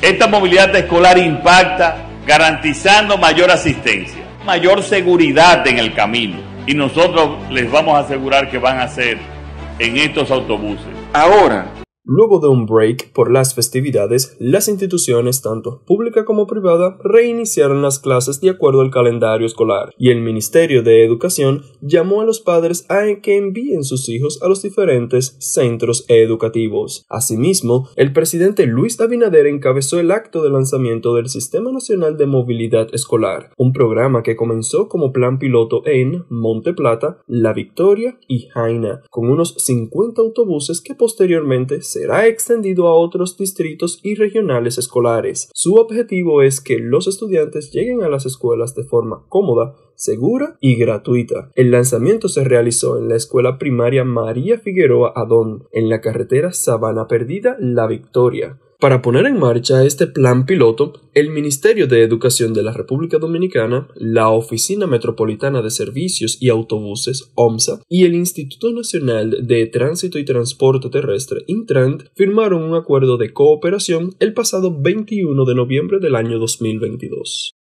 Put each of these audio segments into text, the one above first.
Esta movilidad escolar impacta garantizando mayor asistencia, mayor seguridad en el camino. Y nosotros les vamos a asegurar que van a ser en estos autobuses. Ahora, Luego de un break por las festividades, las instituciones, tanto pública como privada, reiniciaron las clases de acuerdo al calendario escolar, y el Ministerio de Educación llamó a los padres a que envíen sus hijos a los diferentes centros educativos. Asimismo, el presidente Luis Abinader encabezó el acto de lanzamiento del Sistema Nacional de Movilidad Escolar, un programa que comenzó como plan piloto en Monte Plata, La Victoria y Jaina, con unos 50 autobuses que posteriormente se será extendido a otros distritos y regionales escolares. Su objetivo es que los estudiantes lleguen a las escuelas de forma cómoda, segura y gratuita. El lanzamiento se realizó en la escuela primaria María Figueroa Adón, en la carretera Sabana Perdida La Victoria. Para poner en marcha este plan piloto, el Ministerio de Educación de la República Dominicana, la Oficina Metropolitana de Servicios y Autobuses, OMSA, y el Instituto Nacional de Tránsito y Transporte Terrestre, Intrant, firmaron un acuerdo de cooperación el pasado 21 de noviembre del año 2022.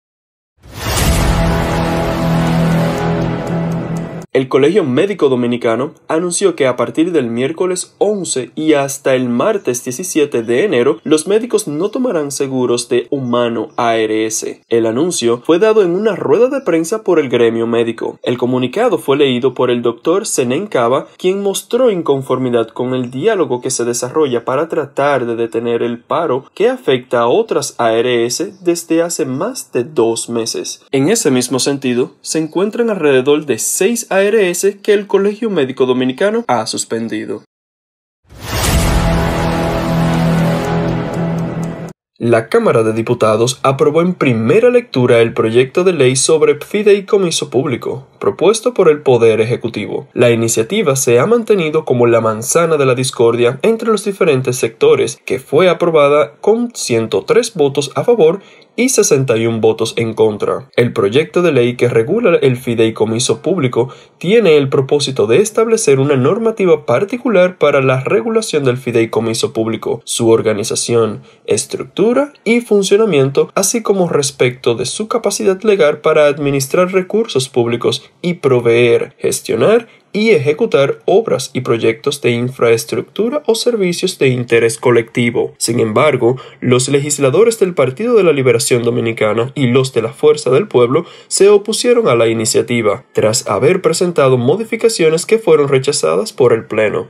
El Colegio Médico Dominicano anunció que a partir del miércoles 11 y hasta el martes 17 de enero, los médicos no tomarán seguros de humano ARS. El anuncio fue dado en una rueda de prensa por el gremio médico. El comunicado fue leído por el doctor Senen Cava, quien mostró inconformidad con el diálogo que se desarrolla para tratar de detener el paro que afecta a otras ARS desde hace más de dos meses. En ese mismo sentido, se encuentran alrededor de seis ARS que el Colegio Médico Dominicano ha suspendido. La Cámara de Diputados aprobó en primera lectura el proyecto de ley sobre fideicomiso público, propuesto por el Poder Ejecutivo. La iniciativa se ha mantenido como la manzana de la discordia entre los diferentes sectores, que fue aprobada con 103 votos a favor y 61 votos en contra. El proyecto de ley que regula el fideicomiso público tiene el propósito de establecer una normativa particular para la regulación del fideicomiso público, su organización, estructura y funcionamiento, así como respecto de su capacidad legal para administrar recursos públicos y proveer, gestionar y ejecutar obras y proyectos de infraestructura o servicios de interés colectivo. Sin embargo, los legisladores del Partido de la Liberación Dominicana y los de la Fuerza del Pueblo se opusieron a la iniciativa, tras haber presentado modificaciones que fueron rechazadas por el Pleno.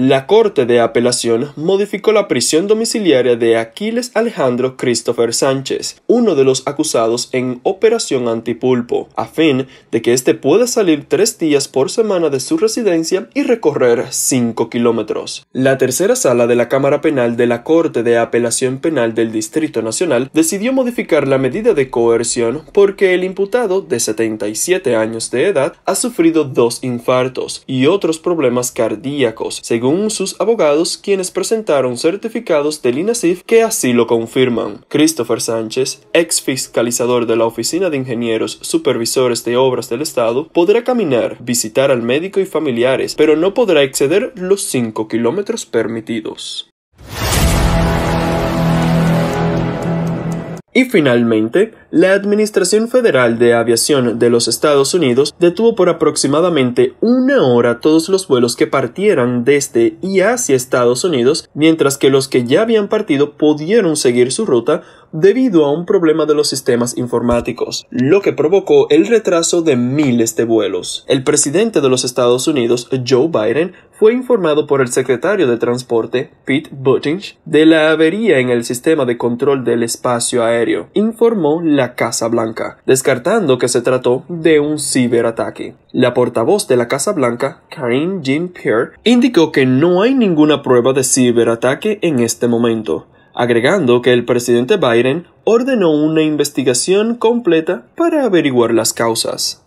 La Corte de Apelación modificó la prisión domiciliaria de Aquiles Alejandro Christopher Sánchez, uno de los acusados en Operación Antipulpo, a fin de que éste pueda salir tres días por semana de su residencia y recorrer cinco kilómetros. La tercera sala de la Cámara Penal de la Corte de Apelación Penal del Distrito Nacional decidió modificar la medida de coerción porque el imputado, de 77 años de edad, ha sufrido dos infartos y otros problemas cardíacos, según sus abogados, quienes presentaron certificados del INASIF que así lo confirman. Christopher Sánchez, ex fiscalizador de la Oficina de Ingenieros Supervisores de Obras del Estado, podrá caminar, visitar al médico y familiares, pero no podrá exceder los 5 kilómetros permitidos. Y finalmente, la Administración Federal de Aviación de los Estados Unidos detuvo por aproximadamente una hora todos los vuelos que partieran desde y hacia Estados Unidos, mientras que los que ya habían partido pudieron seguir su ruta debido a un problema de los sistemas informáticos, lo que provocó el retraso de miles de vuelos. El presidente de los Estados Unidos, Joe Biden, fue informado por el secretario de Transporte, Pete Buttigieg, de la avería en el sistema de control del espacio aéreo, informó la Casa Blanca, descartando que se trató de un ciberataque. La portavoz de la Casa Blanca, Karine Jean-Pierre, indicó que no hay ninguna prueba de ciberataque en este momento agregando que el presidente Biden ordenó una investigación completa para averiguar las causas.